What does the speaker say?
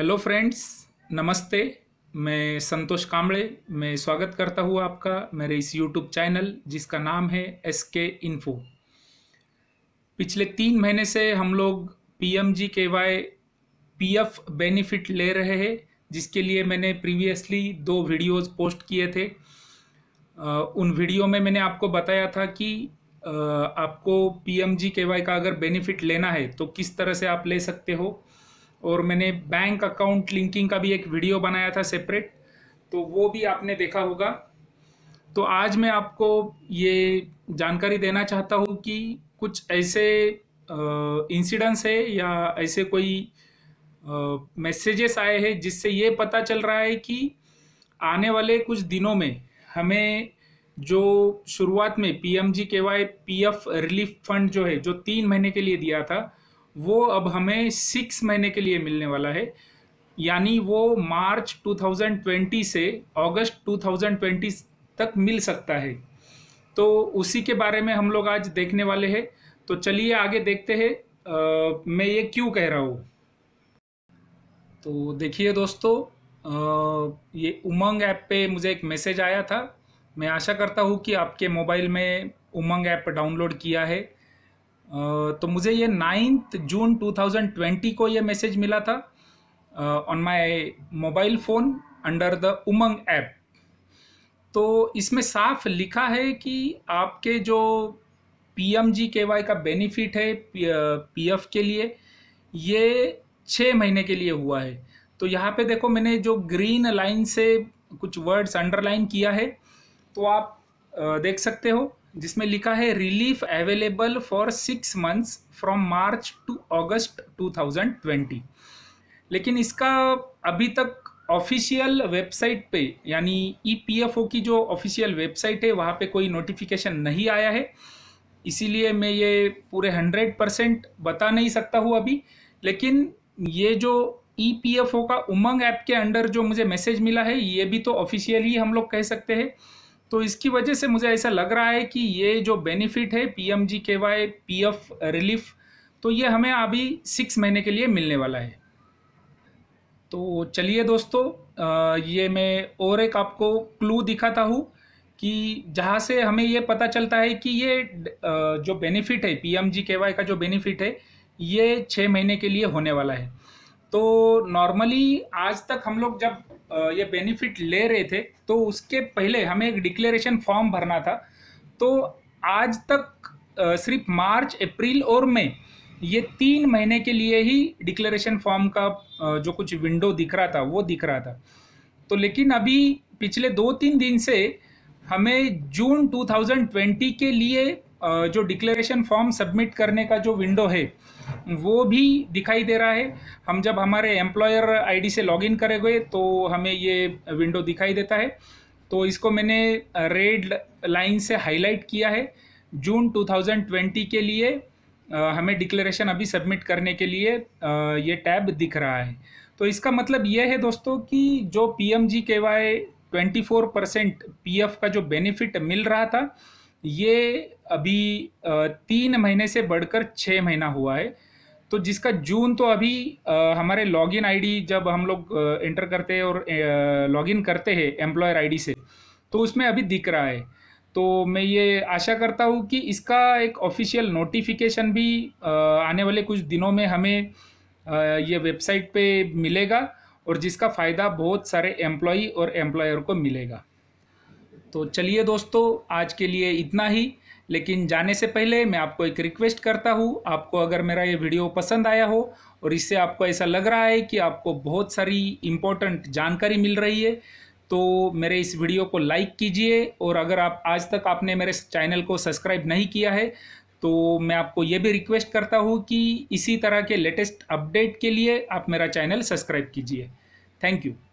hello friends नमस्ते मैं संतोष कामड़े मैं स्वागत करता हूँ आपका मेरे इस यूट्यूब चैनल जिसका नाम है एस के इन्फो पिछले तीन महीने से हम लोग P M G K Y P F benefit ले रहे हैं जिसके लिए मैंने प्रीवियसली दो वीडियोस पोस्ट किए थे उन वीडियो में मैंने आपको बताया था कि आपको P M G K Y का अगर बेनिफिट लेना है तो किस तरह से आप ले सकते हो और मैंने बैंक अकाउंट लिंकिंग का भी एक वीडियो बनाया था सेपरेट तो वो भी आपने देखा होगा तो आज मैं आपको ये जानकारी देना चाहता हूँ कि कुछ ऐसे इंसिडेंट्स है या ऐसे कोई मैसेजेस आए हैं जिससे ये पता चल रहा है कि आने वाले कुछ दिनों में हमें जो शुरुआत में P M G K Y P F relief fund जो है जो तीन महीने के लिए दिया था वो अब हमें सिक्स महीने के लिए मिलने वाला है यानी वो मार्च 2020 से अगस्त 2020 तक मिल सकता है तो उसी के बारे में हम लोग आज देखने वाले हैं तो चलिए आगे देखते हैं मैं ये क्यों कह रहा हूँ तो देखिए दोस्तों आ, ये उमंग ऐप पे मुझे एक मैसेज आया था मैं आशा करता हूँ कि आपके मोबाइल में उमंग ऐप डाउनलोड किया है तो मुझे ये नाइन्थ जून 2020 को ये मैसेज मिला था on my mobile phone under the Umang app तो इसमें साफ लिखा है कि आपके जो P M G K Y का बेनिफिट है पी एफ के लिए ये छः महीने के लिए हुआ है तो यहाँ पे देखो मैंने जो ग्रीन लाइन से कुछ वर्ड्स अंडरलाइन किया है तो आप देख सकते हो जिसमें लिखा है relief available for six months from March to August 2020 लेकिन इसका अभी तक ऑफिशियल वेबसाइट पे यानी ईपीएफओ e की जो ऑफिशियल वेबसाइट है वहाँ पे कोई नोटिफिकेशन नहीं आया है इसीलिए मैं ये पूरे हंड्रेड परसेंट बता नहीं सकता हूँ अभी लेकिन ये जो ई e का उमंग ऐप के अंडर जो मुझे मैसेज मिला है ये भी तो ऑफिशियल ही हम लोग कह सकते हैं तो इसकी वजह से मुझे ऐसा लग रहा है कि ये जो बेनिफिट है P M G K Y P F relief तो ये हमें अभी सिक्स महीने के लिए मिलने वाला है तो चलिए दोस्तों ये मैं और एक आपको क्लू दिखाता हूँ कि जहाँ से हमें ये पता चलता है कि ये जो बेनिफिट है P M G K Y का जो बेनिफिट है ये छः महीने के लिए होने वाला है तो नॉर्मली आज तक हम लोग जब ये बेनिफिट ले रहे थे तो उसके पहले हमें एक डिक्लेरेशन फॉर्म भरना था तो आज तक सिर्फ मार्च अप्रैल और मई ये तीन महीने के लिए ही डिक्लेरेशन फॉर्म का जो कुछ विंडो दिख रहा था वो दिख रहा था तो लेकिन अभी पिछले दो तीन दिन से हमें जून 2020 के लिए जो डिक्लेरेशन फॉर्म सबमिट करने का जो विंडो है वो भी दिखाई दे रहा है हम जब हमारे एम्प्लॉयर आईडी से लॉगिन करे गए तो हमें ये विंडो दिखाई देता है तो इसको मैंने रेड लाइन से हाईलाइट किया है जून 2020 के लिए हमें डिक्लेरेशन अभी सबमिट करने के लिए ये टैब दिख रहा है तो इसका मतलब ये है दोस्तों कि जो P M G K Y twenty four percent P F का जो बेनिफिट मिल रहा था ये अभी तीन महीने से बढ़कर छः महीना हुआ है तो जिसका जून तो अभी हमारे लॉगिन आईडी जब हम लोग एंटर करते हैं और लॉगिन करते हैं एम्प्लॉयर आईडी से तो उसमें अभी दिख रहा है तो मैं ये आशा करता हूँ कि इसका एक ऑफिशियल नोटिफिकेशन भी आने वाले कुछ दिनों में हमें ये वेबसाइट पे मिलेगा और जिसका फ़ायदा बहुत सारे एम्प्लॉयी और एम्प्लॉयर को मिलेगा तो चलिए दोस्तों आज के लिए इतना ही लेकिन जाने से पहले मैं आपको एक रिक्वेस्ट करता हूँ आपको अगर मेरा ये वीडियो पसंद आया हो और इससे आपको ऐसा लग रहा है कि आपको बहुत सारी इम्पोर्टेंट जानकारी मिल रही है तो मेरे इस वीडियो को लाइक कीजिए और अगर आप आज तक आपने मेरे चैनल को सब्सक्राइब नहीं किया है तो मैं आपको ये भी रिक्वेस्ट करता हूँ कि इसी तरह के लेटेस्ट अपडेट के लिए आप मेरा चैनल सब्सक्राइब कीजिए थैंक यू